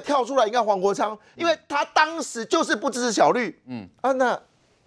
跳出来，应该黄国昌，因为他当时就是不支持小绿，嗯啊，那，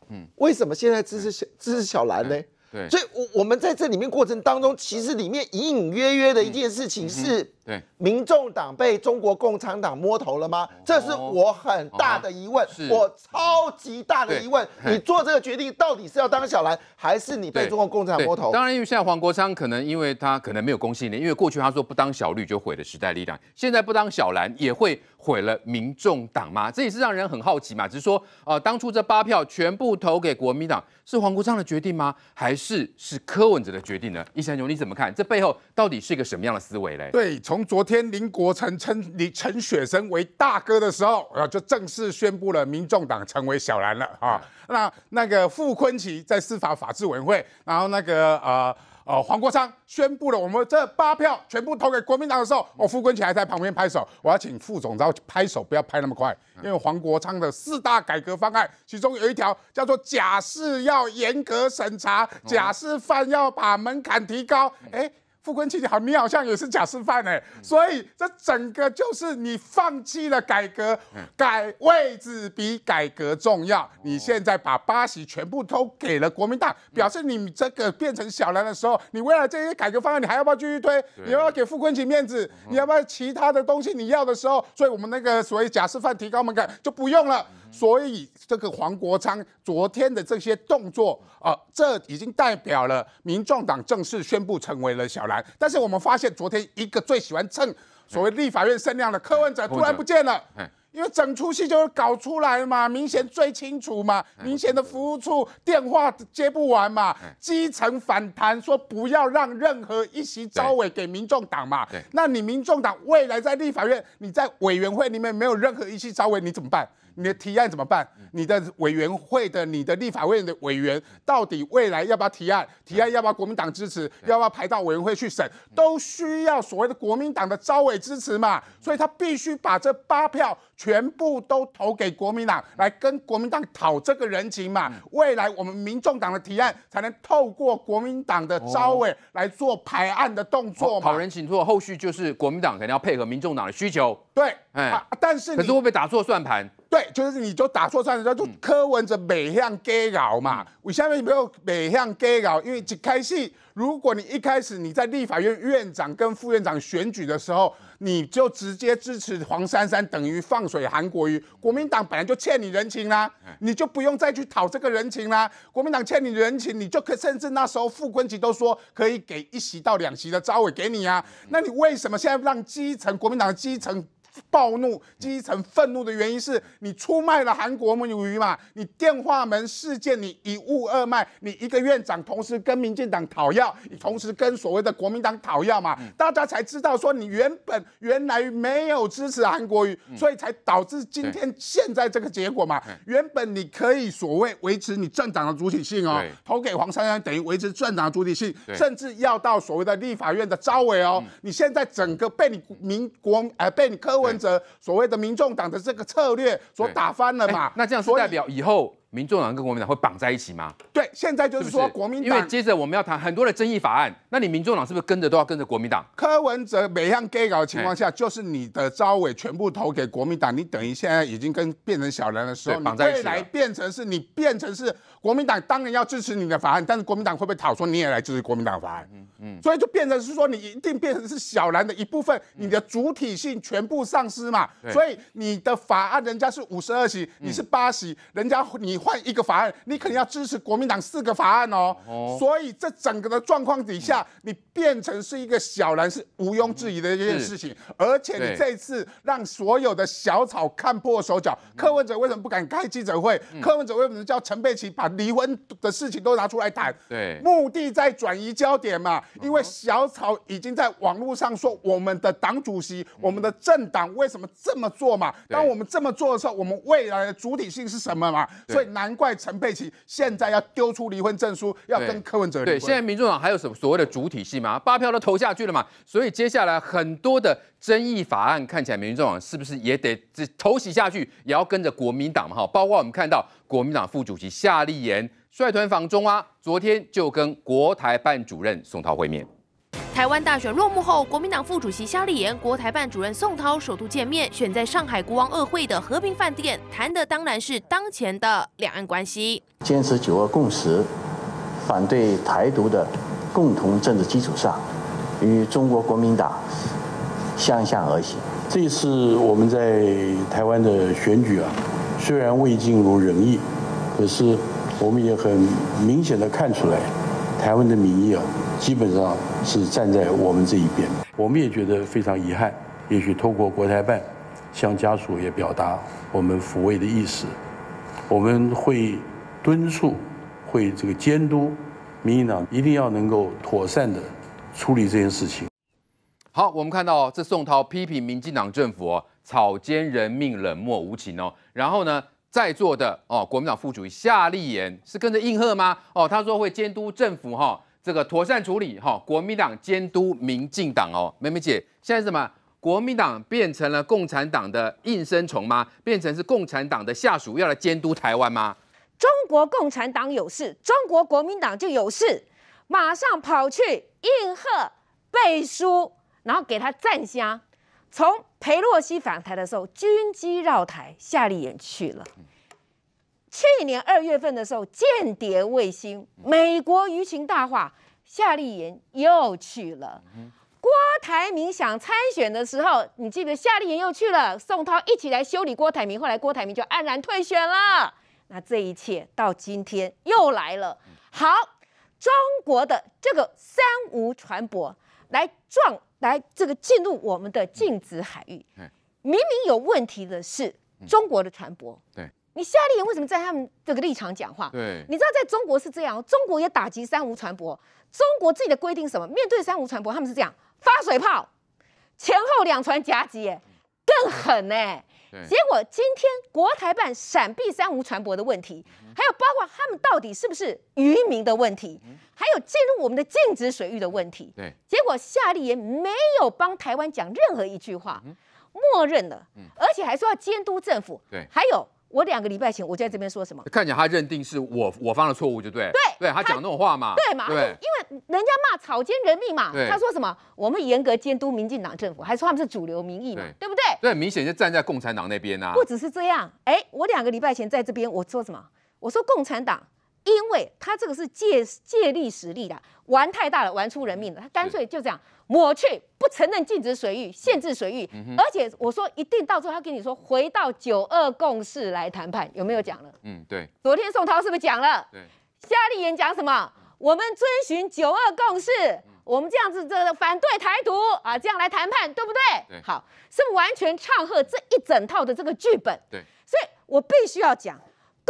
嗯，为什么现在支持小支持小蓝呢？对，所以，我我们在这里面过程当中，其实里面隐隐约约的一件事情是。民众党被中国共产党摸头了吗？这是我很大的疑问，我超级大的疑问。你做这个决定到底是要当小蓝，还是你被中国共产党摸头？当然，因为现在黄国昌可能因为他可能没有公信力，因为过去他说不当小绿就毁了时代力量，现在不当小蓝也会毁了民众党吗？这也是让人很好奇嘛。只是说呃，当初这八票全部投给国民党，是黄国昌的决定吗？还是是柯文哲的决定呢？易祥雄，你怎么看？这背后到底是一个什么样的思维嘞？对，从。昨天林国成称李陈雪生为大哥的时候，啊，就正式宣布了民众党成为小蓝了啊。那那个傅昆奇在司法法制委员会，然后那个呃呃黄国昌宣布了我们这八票全部投给国民党的时候，哦，傅昆奇还在旁边拍手。我要请傅总，然后拍手不要拍那么快，因为黄国昌的四大改革方案，其中有一条叫做假释要严格审查，假释犯要把门槛提高。哎。傅昆萁，你好你好像也是假示范哎，所以这整个就是你放弃了改革，改位置比改革重要。你现在把八席全部都给了国民党，表示你这个变成小蓝的时候，你未来这些改革方案，你还要不要继续推？你要给傅昆萁面子，你要不要其他的东西？你要的时候，所以我们那个所谓假示范提高门槛就不用了。所以这个黄国昌昨天的这些动作啊，这已经代表了民众党正式宣布成为了小蓝。但是我们发现，昨天一个最喜欢蹭所谓立法院声量的柯文哲突然不见了，因为整出戏就是搞出来嘛，明显最清楚嘛，明显的服务处电话接不完嘛，基层反弹说不要让任何一席招委给民众党嘛。那你民众党未来在立法院，你在委员会里面没有任何一席招委，你怎么办？你的提案怎么办？你的委员会的、你的立法委员委员到底未来要不要提案？提案要不要国民党支持？要不要排到委员会去审？都需要所谓的国民党的招委支持嘛？所以他必须把这八票全部都投给国民党，来跟国民党讨这个人情嘛？未来我们民众党的提案才能透过国民党的招委来做排案的动作嘛？讨人情做后续就是国民党肯定要配合民众党的需求。对，哎，但是可是会不会打错算盘？对，就是你就打错算子，就柯文哲每项给扰嘛。我下面没有每项给扰，因为一开始，如果你一开始你在立法院院长跟副院长选举的时候，你就直接支持黄珊珊，等于放水韩国瑜。国民党本来就欠你人情啦，你就不用再去讨这个人情啦。国民党欠你人情，你就可甚至那时候傅昆萁都说可以给一席到两席的招委给你啊。那你为什么现在让基层国民党的基层？暴怒、基层愤怒的原因是你出卖了韩国母语嘛？你电话门事件，你一物二卖，你一个院长同时跟民进党讨要，你同时跟所谓的国民党讨要嘛？大家才知道说你原本原来没有支持韩国语，所以才导致今天现在这个结果嘛。原本你可以所谓维持你政党的主体性哦，投给黄珊珊等于维持政党的主体性，甚至要到所谓的立法院的招委哦。你现在整个被你民国呃被你科。文哲所谓的民众党的这个策略，所打翻了嘛？那这样说，代表以后？民众党跟国民党会绑在一起吗？对，现在就是说国民党，因为接着我们要谈很多的争议法案，那你民众党是不是跟着都要跟着国民党？柯文哲 gay 稿的情况下，就是你的招委全部投给国民党，你等于现在已经跟变成小人的时候，未来变成是你变成是国民党，当然要支持你的法案，但是国民党会不会讨说你也来支持国民党法案？嗯嗯，所以就变成是说你一定变成是小人的一部分，你的主体性全部丧失嘛？所以你的法案人家是五十二席，你是八席，人家你。换一个法案，你肯定要支持国民党四个法案哦。哦。所以这整个的状况底下，你变成是一个小人是毋庸置疑的一件事情。而且你这次让所有的小草看破手脚，柯文哲为什么不敢开记者会？柯文哲为什么叫陈佩琪把离婚的事情都拿出来谈？对。目的在转移焦点嘛？因为小草已经在网络上说我们的党主席、我们的政党为什么这么做嘛？当我们这么做的时候，我们未来的主体性是什么嘛？所以。难怪陈佩琪现在要丢出离婚证书，要跟柯文哲离婚。对，现在民众党还有什么所谓的主体性吗？八票都投下去了嘛，所以接下来很多的争议法案，看起来民众党是不是也得这投袭下去，也要跟着国民党嘛？哈，包括我们看到国民党副主席夏立言率团访中啊，昨天就跟国台办主任宋涛会面。台湾大选落幕后，国民党副主席夏立言、国台办主任宋涛首度见面，选在上海国王二会的和平饭店谈的当然是当前的两岸关系。坚持九二共识、反对台独的共同政治基础上，与中国国民党相向而行。这次我们在台湾的选举啊，虽然未尽如人意，可是我们也很明显的看出来。台湾的民意哦，基本上是站在我们这一边，我们也觉得非常遗憾。也许透过国台办向家属也表达我们抚慰的意思，我们会敦促，会这个监督，民进党一定要能够妥善的处理这件事情。好，我们看到这宋涛批评民进党政府哦，草菅人命，冷漠无情哦，然后呢？在座的哦，国民党副主席夏立言是跟着应和吗？哦，他说会监督政府哈，这个妥善处理哈，国民党监督民进党哦，妹妹姐现在是什么？国民党变成了共产党的应声虫吗？变成是共产党的下属要来监督台湾吗？中国共产党有事，中国国民党就有事，马上跑去应和背书，然后给他站香，从。裴洛西访台的时候，军机绕台，夏立言去了。去年二月份的时候，间谍卫星，美国舆情大化，夏立言又去了。郭台铭想参选的时候，你记得夏立言又去了，宋涛一起来修理郭台铭，后来郭台铭就黯然退选了。那这一切到今天又来了。好，中国的这个三无船舶来撞。来，这个进入我们的禁止海域，明明有问题的是中国的船舶。对，你夏令营为什么在他们这个立场讲话？对，你知道在中国是这样，中国也打击三无船舶，中国自己的规定什么？面对三无船舶，他们是这样发水炮，前后两船夹击。更狠呢！结果今天国台办闪避三无船舶的问题，还有包括他们到底是不是渔民的问题，还有进入我们的禁止水域的问题。对，结果夏立言没有帮台湾讲任何一句话，默认了，而且还说要监督政府。对，还有。我两个礼拜前，我在这边说什么？看起来他认定是我我方的错误，就对。对，对他讲那种话嘛。对嘛？对，因为人家骂草菅人命嘛。他说什么？我们严格监督民进党政府，还说他们是主流民意嘛？对，不对？对，明显就站在共产党那边呐。不只是这样，哎，我两个礼拜前在这边我说什么？我说共产党，因为他这个是借借力使力的，玩太大了，玩出人命了，他干脆就这样。抹去不承认禁止水域、限制水域，而且我说一定到时候他跟你说回到九二共识来谈判，有没有讲了？嗯，对。昨天宋涛是不是讲了？对。夏立言讲什么？我们遵循九二共识，我们这样子这反对台独啊，这样来谈判，对不对？对。好，是不完全唱和这一整套的这个剧本？对。所以我必须要讲，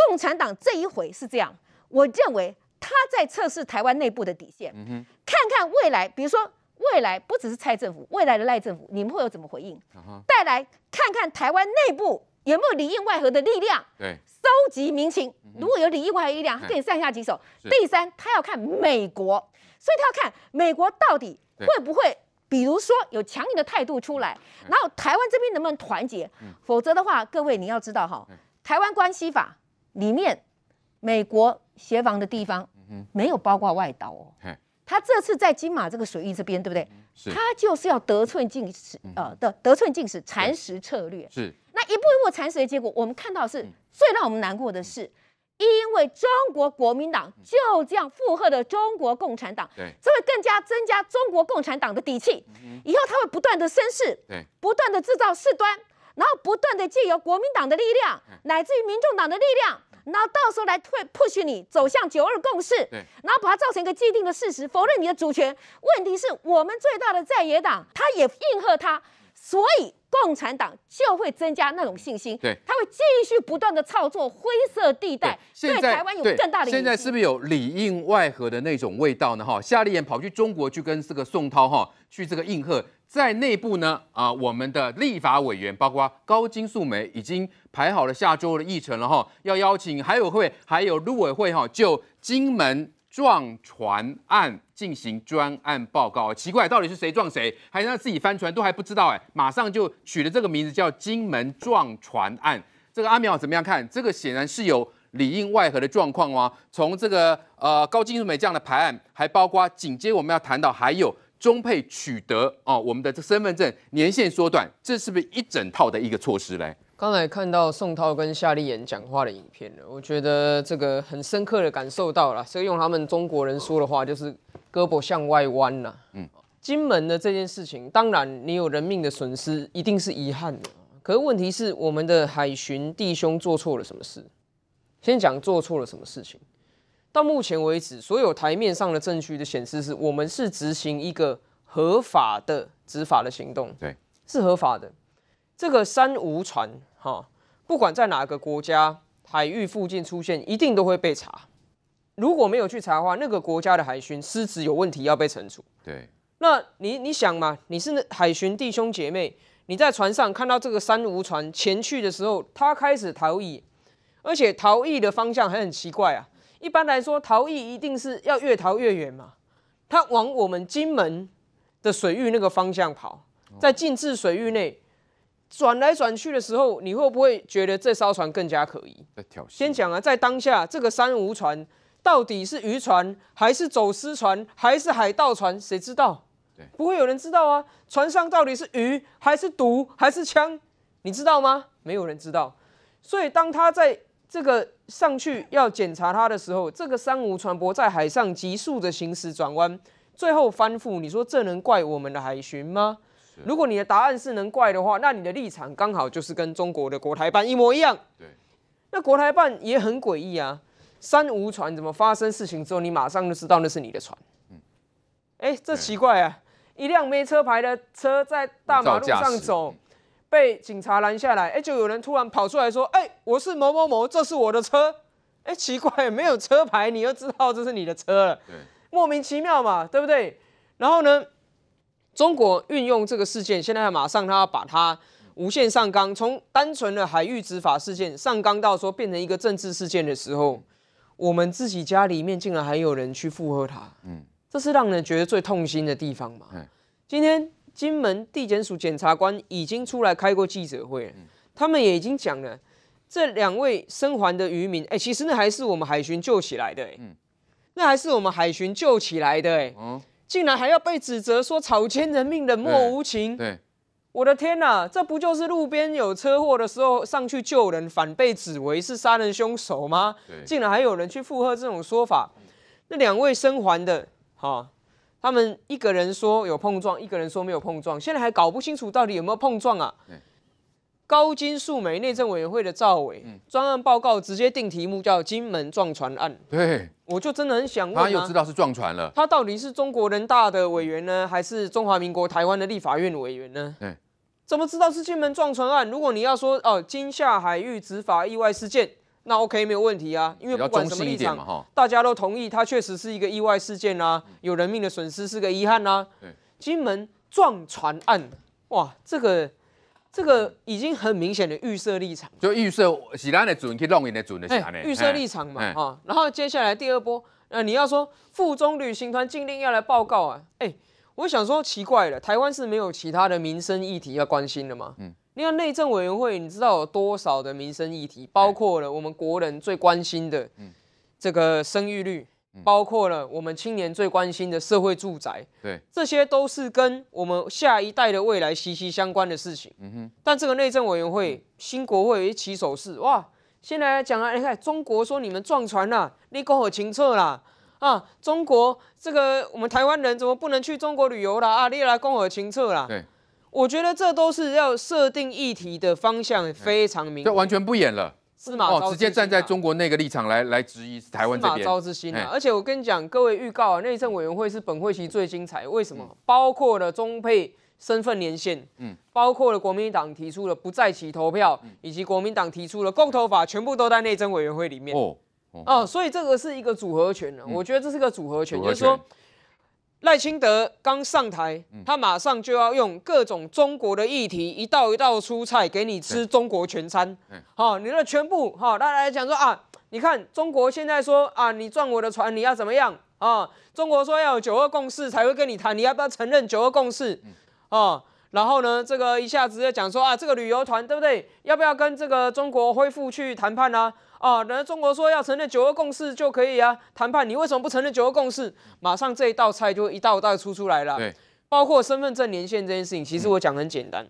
共产党这一回是这样，我认为他在测试台湾内部的底线，看看未来，比如说。未来不只是蔡政府，未来的赖政府，你们会有怎么回应？带来看看台湾内部有没有里应外合的力量？对，收集民情。如果有里应外合力量，可以上下几手。第三，他要看美国，所以他要看美国到底会不会，比如说有强硬的态度出来，然后台湾这边能不能团结？否则的话，各位你要知道哈，台湾关系法里面，美国协防的地方没有包括外岛哦。他这次在金马这个水域这边，对不对？他就是要得寸进尺，呃的得寸进尺蚕食策略。是，那一步一步蚕食的结果，我们看到是最让我们难过的是，因为中国国民党就这样附和了中国共产党，对，这会更加增加中国共产党的底气，以后他会不断的生事，对，不断的制造事端。然后不断的借由国民党的力量，乃至于民众党的力量，然后到时候来推 push 你走向九二共识，然后把它造成一个既定的事实，否认你的主权。问题是我们最大的在野党，他也应和他。所以共产党就会增加那种信心，对，他会继续不断的操作灰色地带，对台湾有更大的现在是不是有里应外合的那种味道呢？哈，夏立言跑去中国去跟这个宋涛哈，去这个应和，在内部呢啊，我们的立法委员包括高金素梅已经排好了下周的议程了哈，要邀请还有会还有陆委会哈，就金门。撞船案进行专案报告，奇怪，到底是谁撞谁，还让自己翻船都还不知道？哎，马上就取了这个名字叫“金门撞船案”。这个阿苗怎么样看？这个显然是有里应外合的状况哦，从这个呃高金素美这样的排案，还包括紧接我们要谈到还有中配取得哦，我们的这身份证年限缩短，这是不是一整套的一个措施嘞？刚才看到宋涛跟夏立言讲话的影片了，我觉得这个很深刻的感受到了。所以用他们中国人说的话，就是胳膊向外弯了。嗯，金门的这件事情，当然你有人命的损失，一定是遗憾的。可是问题是，我们的海巡弟兄做错了什么事？先讲做错了什么事情。到目前为止，所有台面上的证据的显示是，我们是执行一个合法的执法的行动，对，是合法的。这个三无船。好，不管在哪个国家海域附近出现，一定都会被查。如果没有去查的话，那个国家的海巡失职有问题，要被惩处。对，那你你想嘛？你是海巡弟兄姐妹，你在船上看到这个三无船前去的时候，他开始逃逸，而且逃逸的方向还很奇怪啊。一般来说，逃逸一定是要越逃越远嘛。他往我们金门的水域那个方向跑，在禁制水域内。转来转去的时候，你会不会觉得这艘船更加可疑？先讲啊，在当下这个三无船到底是渔船还是走私船还是海盗船，谁知道？对，不会有人知道啊。船上到底是鱼还是毒还是枪，你知道吗？没有人知道。所以当他在这个上去要检查它的时候，这个三无船舶在海上急速的行驶转弯，最后翻覆。你说这能怪我们的海巡吗？如果你的答案是能怪的话，那你的立场刚好就是跟中国的国台办一模一样。对。那国台办也很诡异啊，三无船怎么发生事情之后，你马上就知道那是你的船？嗯。哎，这奇怪啊！一辆没车牌的车在大马路上走，被警察拦下来，哎，就有人突然跑出来说：“哎，我是某某某，这是我的车。”哎，奇怪，没有车牌，你又知道这是你的车了？对。莫名其妙嘛，对不对？然后呢？中国运用这个事件，现在马上他要把它无限上纲，从单纯的海域执法事件上纲到说变成一个政治事件的时候，我们自己家里面竟然还有人去附和他，嗯，这是让人觉得最痛心的地方嘛。今天金门地检署检察官已经出来开过记者会，他们也已经讲了，这两位生还的渔民，哎，其实那还是我们海巡救起来的，嗯，那还是我们海巡救起来的，哎。竟然还要被指责说草菅人命、冷漠无情？对，我的天哪，这不就是路边有车祸的时候上去救人，反被指为是杀人凶手吗？竟然还有人去附和这种说法。那两位生还的，哈，他们一个人说有碰撞，一个人说没有碰撞，现在还搞不清楚到底有没有碰撞啊？高金素梅内政委员会的赵伟专案报告直接定题目叫“金门撞船案”。对，我就真的很想问，他又知道是撞船了，他到底是中国人大的委员呢，还是中华民国台湾的立法院委员呢？怎么知道是金门撞船案？如果你要说哦，金夏海域执法意外事件，那 OK 没有问题啊，因为不管什么立场，大家都同意他确实是一个意外事件啊，有人命的损失是个遗憾啊。金门撞船案，哇，这个。这个已经很明显的预设立场，就预设是咱的准去弄你的准的，哎，预设立场嘛，啊，然后接下来第二波，那你要说附中旅行团禁令要来报告啊，哎，我想说奇怪了，台湾是没有其他的民生议题要关心的吗？嗯，你看内政委员会，你知道有多少的民生议题，包括了我们国人最关心的，这个生育率。包括了我们青年最关心的社会住宅，对，这些都是跟我们下一代的未来息息相关的事情。嗯哼，但这个内政委员会、新国会起手势，哇，先来讲啊，你看中国说你们撞船了，你克好清册啦，啊，中国这个我们台湾人怎么不能去中国旅游啦？啊，你来立克尔清册啦。对，我觉得这都是要设定议题的方向非常明。这完全不演了。司马昭哦，直接站在中国那个立场来来质疑台湾这边。司马昭之心啊！而且我跟你讲，各位预告啊，内政委员会是本会期最精彩，为什么？包括了中配身份连线，嗯，包括了国民党提出了不在其投票，以及国民党提出了公投法，全部都在内政委员会里面。哦哦，所以这个是一个组合拳的，我觉得这是个组合拳，就是说。赖清德刚上台，他马上就要用各种中国的议题一道一道出菜给你吃中国全餐，好，你的全部，好，大家讲说啊，你看中国现在说啊，你撞我的船，你要怎么样啊？中国说要有九二共识才会跟你谈，你要不要承认九二共识啊？然后呢，这个一下子就讲说啊，这个旅游团对不对？要不要跟这个中国恢复去谈判呢？啊，然后中国说要承认九二共识就可以啊，谈判你为什么不承认九二共识？马上这一道菜就一道一道出出来了。包括身份证年限这件事情，其实我讲很简单，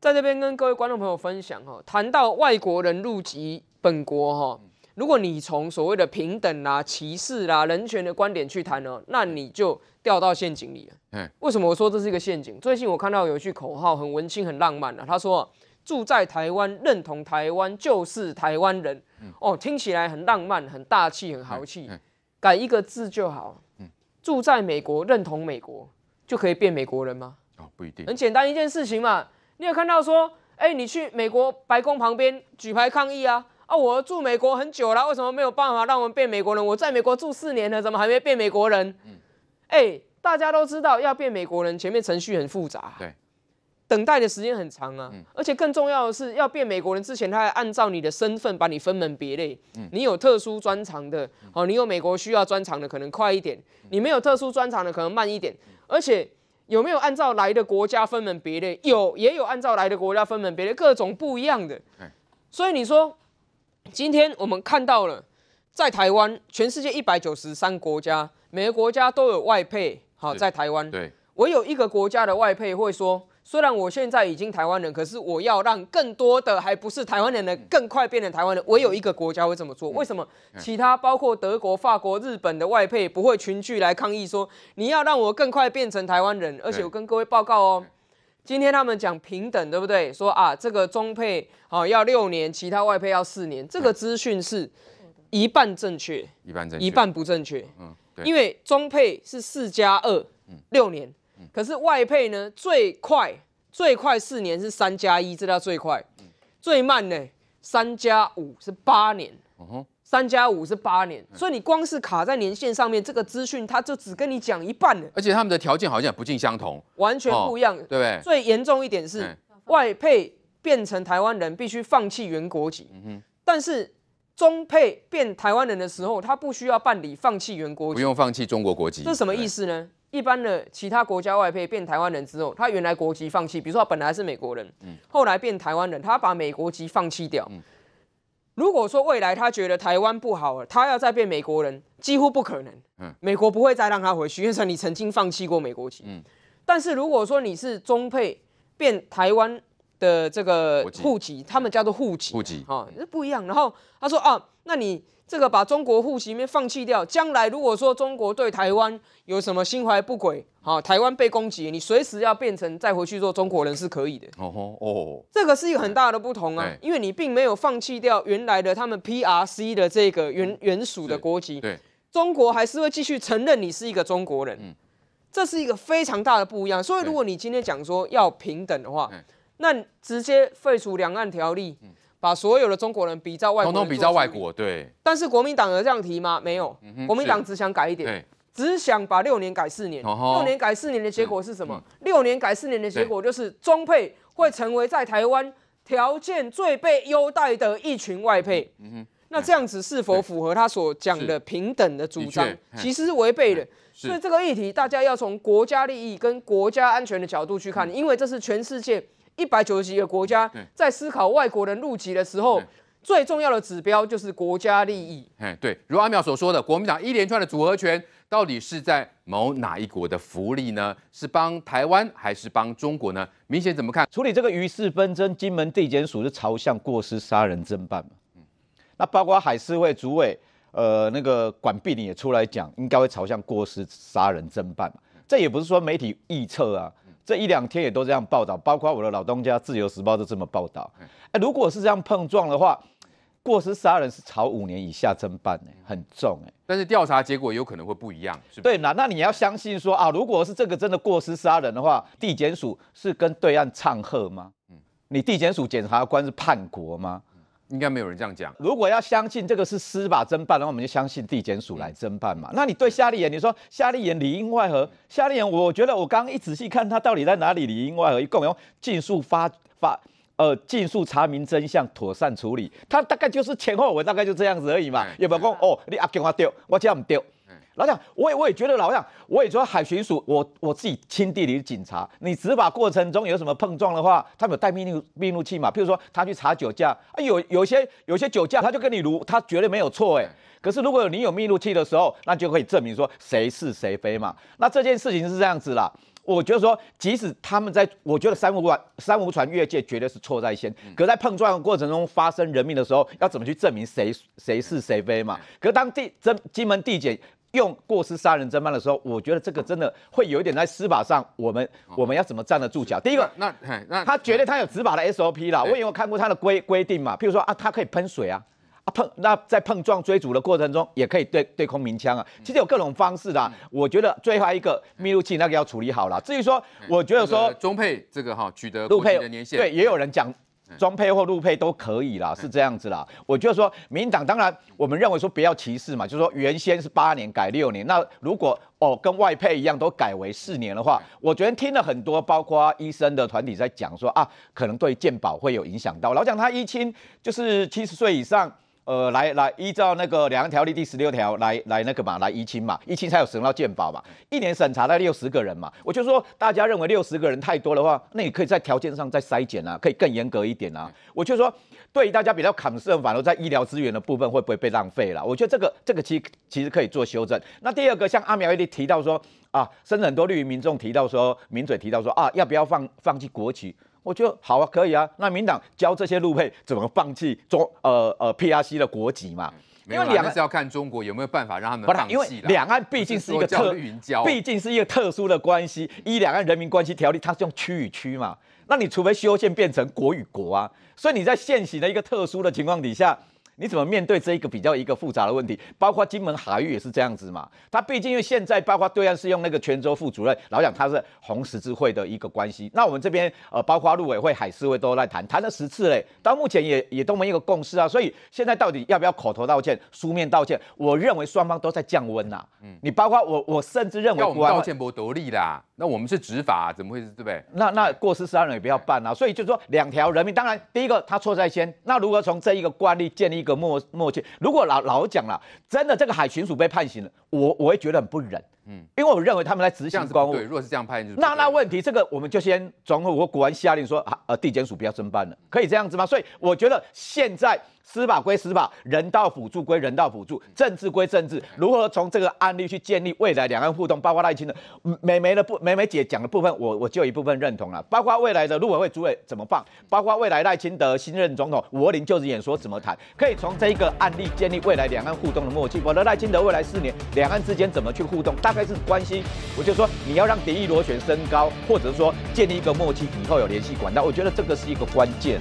在这边跟各位观众朋友分享哦，谈到外国人入籍本国哈。如果你从所谓的平等啊、歧视啦、人权的观点去谈呢，那你就掉到陷阱里了。嗯，为什么我说这是一个陷阱？最近我看到有一句口号，很文青、很浪漫啊，他说：“住在台湾，认同台湾就是台湾人。”哦，听起来很浪漫、很大气、很豪气。改一个字就好。住在美国，认同美国就可以变美国人吗？哦，不一定。很简单一件事情嘛。你有看到说，哎，你去美国白宫旁边举牌抗议啊？啊，我住美国很久了，为什么没有办法让我们变美国人？我在美国住四年了，怎么还没变美国人？嗯，哎，大家都知道要变美国人，前面程序很复杂，对，等待的时间很长啊。嗯，而且更重要的是，要变美国人之前，他还按照你的身份把你分门别类。嗯，你有特殊专长的，哦，你有美国需要专长的，可能快一点；你没有特殊专长的，可能慢一点。而且有没有按照来的国家分门别类？有，也有按照来的国家分门别类，各种不一样的。所以你说。今天我们看到了，在台湾，全世界一百九十三国家，每个国家都有外配。好，在台湾，对，唯有一个国家的外配会说，虽然我现在已经台湾人，可是我要让更多的还不是台湾人，的更快变成台湾人。唯有一个国家会这么做，为什么？其他包括德国、法国、日本的外配不会群聚来抗议，说你要让我更快变成台湾人？而且我跟各位报告哦。今天他们讲平等，对不对？说啊，这个中配好要六年，其他外配要四年。这个资讯是一半正确，一半正确，一半不正确。嗯，对，因为中配是四加二，六年。可是外配呢，最快最快四年是三加一，这叫最快。最慢呢，三加五是八年。三加五是八年，所以你光是卡在年限上面，这个资讯他就只跟你讲一半了。而且他们的条件好像不尽相同，完全不一样，对不对？最严重一点是，外配变成台湾人必须放弃原国籍，但是中配变台湾人的时候，他不需要办理放弃原国籍，不用放弃中国国籍。这什么意思呢？一般的其他国家外配变台湾人之后，他原来国籍放弃，比如说他本来是美国人，后来变台湾人，他把美国籍放弃掉。如果说未来他觉得台湾不好了，他要再变美国人几乎不可能。嗯，美国不会再让他回去，因为你曾经放弃过美国籍。嗯，但是如果说你是中配变台湾的这个户籍，他们叫做户籍，户籍啊是不一样。然后他说啊，那你这个把中国户籍面放弃掉，将来如果说中国对台湾有什么心怀不轨？好，台湾被攻击，你随时要变成再回去做中国人是可以的。哦吼哦，这个是一个很大的不同啊，因为你并没有放弃掉原来的他们 P R C 的这个原原属的国籍。对，中国还是会继续承认你是一个中国人。这是一个非常大的不一样。所以如果你今天讲说要平等的话，那直接废除两岸条例，把所有的中国人比照外，统统比照外国。对。但是国民党有这样提吗？没有，国民党只想改一点。只想把六年改四年，六年改四年的结果是什么？六年改四年的结果就是中配会成为在台湾条件最被优待的一群外配。那这样子是否符合他所讲的平等的主张？其实是违背的。所以这个议题大家要从国家利益跟国家安全的角度去看，因为这是全世界一百九十几个国家在思考外国人入籍的时候。最重要的指标就是国家利益。哎，对，如阿妙所说的，国民党一连串的组合拳，到底是在谋哪一国的福利呢？是帮台湾还是帮中国呢？明显怎么看，处理这个鱼市纷争、金门地检署是朝向过失杀人侦办嘛？嗯，那包括海事会主委，呃，那个管碧玲也出来讲，应该会朝向过失杀人侦办嘛？这也不是说媒体臆测啊。这一两天也都这样报道，包括我的老东家《自由时报》都这么报道。哎，如果是这样碰撞的话，过失杀人是朝五年以下侦办呢，很重哎。但是调查结果有可能会不一样，是吧？对那那你要相信说啊，如果是这个真的过失杀人的话，地检署是跟对岸唱和吗？嗯，你地检署检察官是叛国吗？应该没有人这样讲。如果要相信这个是司法侦办的话，我们就相信地检署来侦办嘛。那你对夏立言，你说夏立言里应外合，夏立言，我觉得我刚刚一仔细看他到底在哪里里应外合，一共有尽速发发呃尽速查明真相，妥善处理。他大概就是前后，我大概就这样子而已嘛。要不要讲？哦，你阿舅阿丢，我这不丢。老蒋，我也我也觉得老蒋，我也觉得海巡署，我我自己亲弟弟是警察，你执法过程中有什么碰撞的话，他们有带密录密录器嘛？譬如说他去查酒驾，啊有有些有些酒驾，他就跟你如他绝对没有错哎，可是如果你有密录器的时候，那就可以证明说谁是谁非嘛。那这件事情是这样子啦，我觉得说即使他们在我觉得三无船三无船越界绝对是错在先，可在碰撞过程中发生人命的时候，要怎么去证明谁谁是谁非嘛？可当地真金门地检。用过失杀人侦办的时候，我觉得这个真的会有一点在司法上，我们我们要怎么站得住脚？第一个，那那他觉得他有执法的 SOP 了，我也有看过他的规规定嘛。譬如说啊，他可以喷水啊，啊碰那在碰撞追逐的过程中也可以对对空鸣枪啊，其实有各种方式的。我觉得最后一个密录器那个要处理好了。至于说，我觉得说中配这个哈取得不配的年限，对，也有人讲。装配或入配都可以啦，是这样子啦。我就说，民党当然，我们认为说不要歧视嘛，就是说原先是八年改六年，那如果哦跟外配一样都改为四年的话，我觉得听了很多，包括医生的团体在讲说啊，可能对健保会有影响到。老蒋他一亲就是七十岁以上。呃，来来，依照那个《两岸条例》第十六条来来那个嘛，来移青嘛，移青才有用到健保嘛。一年审查了六十个人嘛，我就说大家认为六十个人太多的话，那你可以在条件上再筛减啊，可以更严格一点啊。我就说，对于大家比较抗涩，反而在医疗资源的部分会不会被浪费了？我觉得这个这个其其实可以做修正。那第二个，像阿苗一直提到说啊，甚至很多绿营民众提到说，民嘴提到说啊，要不要放放弃国旗？我觉得好啊，可以啊。那民党教这些路费，怎么放弃中呃呃 P R C 的国籍嘛？因为两岸是要看中国有没有办法让他们放弃。因为两岸毕竟是一个特，毕竟是一个特殊的关系。依两岸人民关系条例，它是用区与区嘛。那你除非修宪变成国与国啊。所以你在现行的一个特殊的情况底下。你怎么面对这一个比较一个复杂的问题？包括金门海域也是这样子嘛？他毕竟因为现在包括对岸是用那个泉州副主任老蒋他是红十字会的一个关系。那我们这边呃，包括陆委会、海事会都在谈，谈了十次嘞，到目前也也都没一个共识啊。所以现在到底要不要口头道歉、书面道歉？我认为双方都在降温呐。嗯，你包括我，我甚至认为。我道歉不独立啦。那我们是执法，怎么会是，对不对？那那过失杀人也不要办啊，所以就说两条人命，当然第一个他错在先。那如何从这一个惯例建立一个默默契？如果老老讲了，真的这个海巡署被判刑了，我我会觉得很不忍。嗯，因为我认为他们在执行公务，对，如果是这样判，那那问题，这个我们就先总统，我果然下令说啊，呃，地检署不要侦办了，可以这样子吗？所以我觉得现在司法归司法，人道辅助归人道辅助，政治归政治，如何从这个案例去建立未来两岸互动，包括赖清德、美美的不美美姐讲的部分，我我就一部分认同了，包括未来的陆委会主委怎么放，包括未来赖清德新任总统五二零就职演说怎么谈，可以从这一个案例建立未来两岸互动的默契，否则赖清德未来四年两岸之间怎么去互动，但。应是关心，我就说你要让蝶翼螺旋升高，或者说建立一个默契，以后有联系管道，我觉得这个是一个关键。